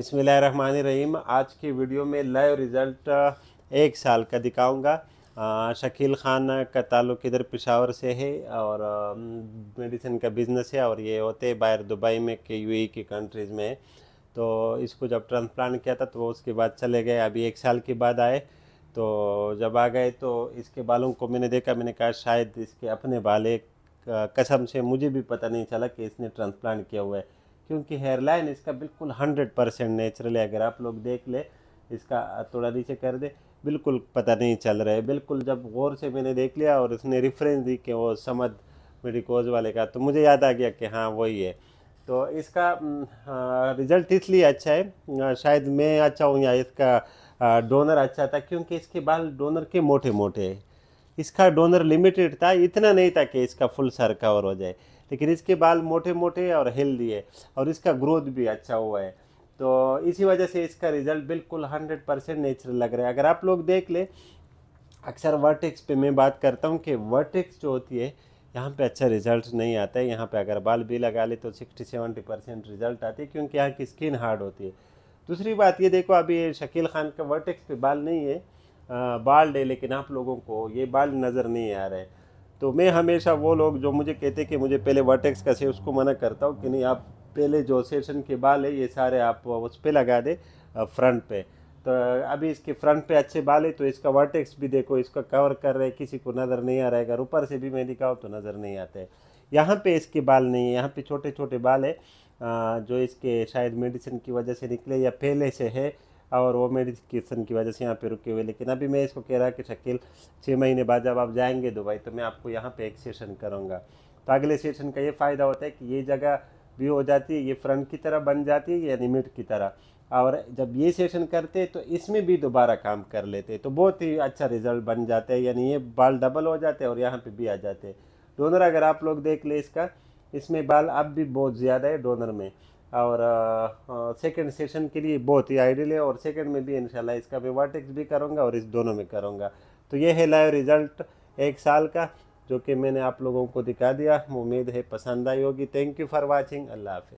रहीम आज की वीडियो में लाइव रिज़ल्ट एक साल का दिखाऊंगा शकील ख़ान का ताल्लुक इधर पिशावर से है और मेडिसिन का बिज़नेस है और ये होते बाहर दुबई में के यू की कंट्रीज़ में तो इसको जब ट्रांसप्लांट किया था तो वो उसके बाद चले गए अभी एक साल के बाद आए तो जब आ गए तो इसके बालों को मैंने देखा मैंने कहा शायद इसके अपने बाल एक कसम से मुझे भी पता नहीं चला कि इसने ट्रांसप्लांट किया हुआ है क्योंकि हेयरलाइन इसका बिल्कुल हंड्रेड परसेंट नेचुरल है अगर आप लोग देख ले इसका थोड़ा नीचे कर दे बिल्कुल पता नहीं चल रहा है बिल्कुल जब गौर से मैंने देख लिया और उसने रेफरेंस दी कि वो समद मेडिकोज वाले का तो मुझे याद आ गया कि हाँ वही है तो इसका रिज़ल्ट हाँ, इसलिए अच्छा है शायद मैं अच्छा हूँ या इसका डोनर अच्छा था क्योंकि इसके बाल डोनर के मोटे मोटे हैं इसका डोनर लिमिटेड था इतना नहीं था कि इसका फुल सर कवर हो जाए लेकिन इसके बाल मोटे मोटे और हेल्दी है और इसका ग्रोथ भी अच्छा हुआ है तो इसी वजह से इसका रिज़ल्ट बिल्कुल हंड्रेड परसेंट नेचुरल लग रहा है अगर आप लोग देख ले अक्सर वर्टेक्स पे मैं बात करता हूँ कि वर्टेक्स जो होती है यहाँ पे अच्छा रिजल्ट नहीं आता है यहाँ पे अगर बाल भी लगा ले तो सिक्सटी सेवेंटी परसेंट रिजल्ट आती है क्योंकि यहाँ की स्किन हार्ड होती है दूसरी बात ये देखो अभी शकील खान का वर्टेक्स पे बाल नहीं है बाल्ड बाल डे लेकिन आप लोगों को ये बाल नज़र नहीं आ रहे तो मैं हमेशा वो लोग जो मुझे कहते कि मुझे पहले वर्टेक्स का चाहिए उसको मना करता हूँ कि नहीं आप पहले जो सेशन के बाल है ये सारे आप उस पर लगा दें फ्रंट पे तो अभी इसके फ्रंट पे अच्छे बाल है तो इसका वर्टेक्स भी देखो इसका कवर कर रहे किसी को नज़र नहीं आ रहा है अगर ऊपर से भी मैं दिखाऊँ तो नज़र नहीं आते यहाँ पे इसके बाल नहीं है यहाँ पे छोटे छोटे बाल है जो इसके शायद मेडिसिन की वजह से निकले या पहले से है और वो मेरी किसन की वजह से यहाँ पे रुके हुए लेकिन अभी मैं इसको कह रहा कि शकील छः महीने बाद जब आप जाएंगे दुबई तो मैं आपको यहाँ पे एक सेशन करूँगा तो अगले सेशन का ये फ़ायदा होता है कि ये जगह भी हो जाती है ये फ्रंट की तरह बन जाती है या रिमिट की तरह और जब ये सेशन करते हैं तो इसमें भी दोबारा काम कर लेते तो बहुत ही अच्छा रिजल्ट बन जाता है यानी ये बाल डबल हो जाते हैं और यहाँ पर भी आ जाते हैं डोनर अगर आप लोग देख ले इसका इसमें बाल अब भी बहुत ज़्यादा है डोनर में और सेकंड सेशन के लिए बहुत ही आइडियल है और सेकंड में भी इंशाल्लाह इसका भी वर्टेक्स भी करूँगा और इस दोनों में करूँगा तो ये है लाइव रिज़ल्ट एक साल का जो कि मैंने आप लोगों को दिखा दिया उम्मीद है पसंद आई होगी थैंक यू फॉर वॉचिंग अल्लाह हाफि